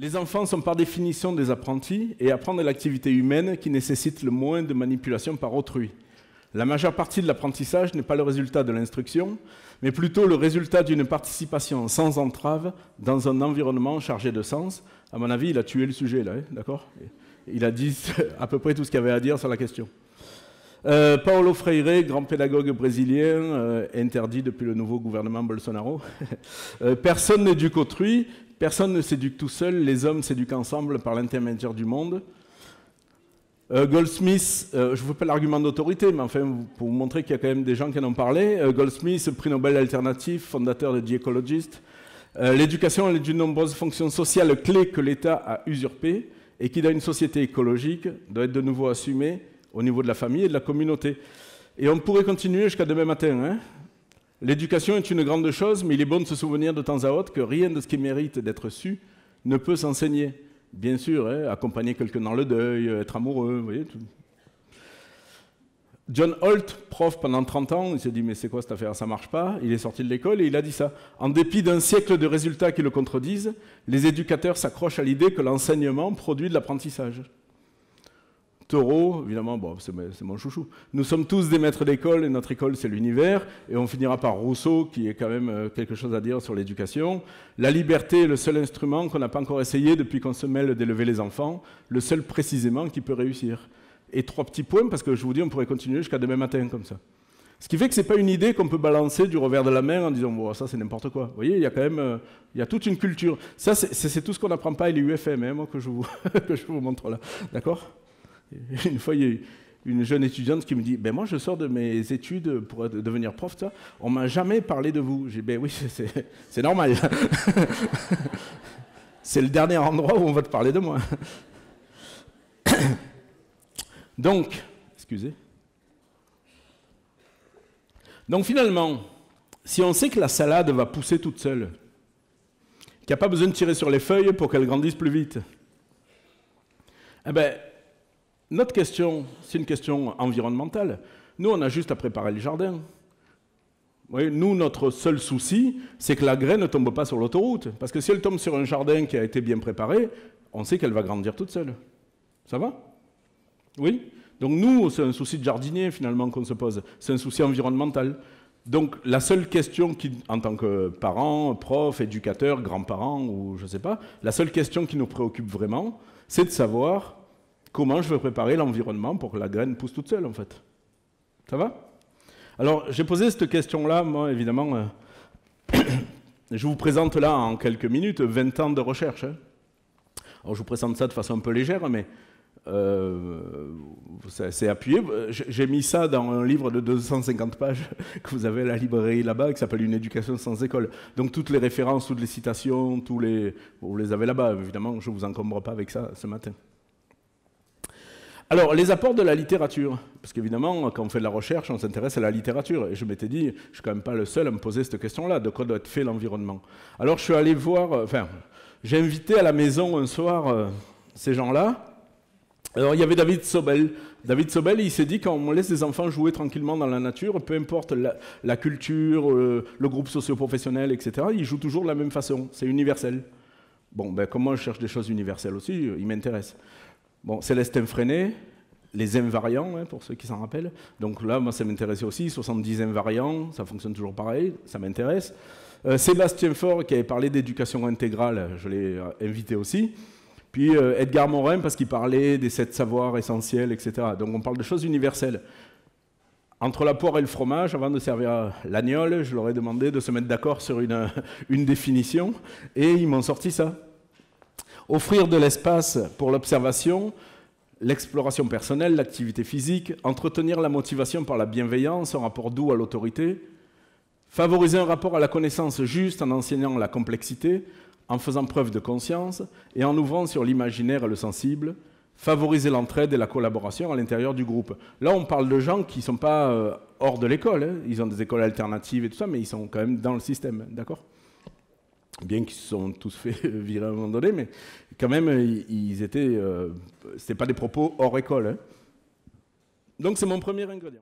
Les enfants sont par définition des apprentis et apprennent l'activité humaine qui nécessite le moins de manipulation par autrui. La majeure partie de l'apprentissage n'est pas le résultat de l'instruction, mais plutôt le résultat d'une participation sans entrave dans un environnement chargé de sens. À mon avis, il a tué le sujet là, hein, d'accord Il a dit à peu près tout ce qu'il avait à dire sur la question. Euh, Paulo Freire, grand pédagogue brésilien, euh, interdit depuis le nouveau gouvernement Bolsonaro. Euh, personne n'éduque autrui, personne ne s'éduque tout seul, les hommes s'éduquent ensemble par l'intermédiaire du monde. Goldsmith, je ne vous fais pas l'argument d'autorité, mais enfin, pour vous montrer qu'il y a quand même des gens qui en ont parlé, Goldsmith, prix Nobel alternatif, fondateur de The Ecologist, l'éducation est d'une nombreuse fonction sociale clé que l'État a usurpée et qui, dans une société écologique, doit être de nouveau assumée au niveau de la famille et de la communauté. Et on pourrait continuer jusqu'à demain matin. Hein. L'éducation est une grande chose, mais il est bon de se souvenir de temps à autre que rien de ce qui mérite d'être su ne peut s'enseigner. Bien sûr, hein, accompagner quelqu'un dans le deuil, être amoureux, vous voyez. Tout. John Holt, prof pendant 30 ans, il s'est dit mais c'est quoi cette affaire, ça marche pas. Il est sorti de l'école et il a dit ça. En dépit d'un siècle de résultats qui le contredisent, les éducateurs s'accrochent à l'idée que l'enseignement produit de l'apprentissage. Taureau, évidemment, bon, c'est mon chouchou. Nous sommes tous des maîtres d'école et notre école, c'est l'univers. Et on finira par Rousseau, qui est quand même euh, quelque chose à dire sur l'éducation. La liberté est le seul instrument qu'on n'a pas encore essayé depuis qu'on se mêle d'élever les enfants, le seul précisément qui peut réussir. Et trois petits points, parce que je vous dis, on pourrait continuer jusqu'à demain matin comme ça. Ce qui fait que ce n'est pas une idée qu'on peut balancer du revers de la main en disant bon ça c'est n'importe quoi. Vous voyez, il y a quand même euh, il y a toute une culture. Ça, c'est tout ce qu'on n'apprend pas à l'UFM, hein, moi, que je, que je vous montre là. D'accord Une fois, il y a eu une jeune étudiante qui me dit ben moi je sors de mes études pour devenir prof toi. on m'a jamais parlé de vous j'ai ben oui c'est normal c'est le dernier endroit où on va te parler de moi donc excusez donc finalement si on sait que la salade va pousser toute seule qu'il n'y a pas besoin de tirer sur les feuilles pour qu'elle grandisse plus vite eh ben notre question, c'est une question environnementale. Nous, on a juste à préparer le jardin. nous, notre seul souci, c'est que la graine ne tombe pas sur l'autoroute. Parce que si elle tombe sur un jardin qui a été bien préparé, on sait qu'elle va grandir toute seule. Ça va Oui Donc nous, c'est un souci de jardinier finalement qu'on se pose. C'est un souci environnemental. Donc la seule question qui, en tant que parents, profs, éducateurs, grands-parents ou je ne sais pas, la seule question qui nous préoccupe vraiment, c'est de savoir comment je vais préparer l'environnement pour que la graine pousse toute seule, en fait. Ça va Alors, j'ai posé cette question-là, moi, évidemment. Euh, je vous présente là, en quelques minutes, 20 ans de recherche. Hein. Alors, je vous présente ça de façon un peu légère, mais euh, c'est appuyé. J'ai mis ça dans un livre de 250 pages que vous avez à la librairie là-bas, qui s'appelle Une éducation sans école. Donc toutes les références, toutes les citations, tous les, vous les avez là-bas. Évidemment, je ne vous encombre pas avec ça ce matin. Alors, les apports de la littérature, parce qu'évidemment, quand on fait de la recherche, on s'intéresse à la littérature. Et je m'étais dit, je ne suis quand même pas le seul à me poser cette question-là, de quoi doit être fait l'environnement. Alors, je suis allé voir, euh, enfin, j'ai invité à la maison un soir euh, ces gens-là. Alors, il y avait David Sobel. David Sobel, il s'est dit, quand on laisse les enfants jouer tranquillement dans la nature, peu importe la, culture, euh, le groupe socio-professionnel, etc., ils jouent toujours de la même façon. C'est universel. Bon, ben, comme moi, je cherche des choses universelles aussi, il m'intéresse. Bon, Célestin Freinet, les invariants, hein, pour ceux qui s'en rappellent. Donc là, moi, ça m'intéressait aussi. 70 invariants, ça fonctionne toujours pareil, ça m'intéresse. Euh, Sébastien Faure, qui avait parlé d'éducation intégrale, je l'ai euh, invité aussi. Puis euh, Edgar Morin, parce qu'il parlait des sept savoirs essentiels, etc. Donc on parle de choses universelles. Entre la poire et le fromage, avant de servir l'agnole, je leur ai demandé de se mettre d'accord sur une, une définition, et ils m'ont sorti ça. Offrir de l'espace pour l'observation, l'exploration personnelle, l'activité physique, entretenir la motivation par la bienveillance, un rapport doux à l'autorité, favoriser un rapport à la connaissance juste en enseignant la complexité, en faisant preuve de conscience et en ouvrant sur l'imaginaire et le sensible, favoriser l'entraide et la collaboration à l'intérieur du groupe. Là, on parle de gens qui ne sont pas euh, hors de l'école, hein. ils ont des écoles alternatives et tout ça, mais ils sont quand même dans le système, d'accord bien qu'ils se sont tous fait virer à un moment donné, mais quand même, ils étaient. Euh, pas des propos hors école. Hein. Donc c'est mon premier ingrédient.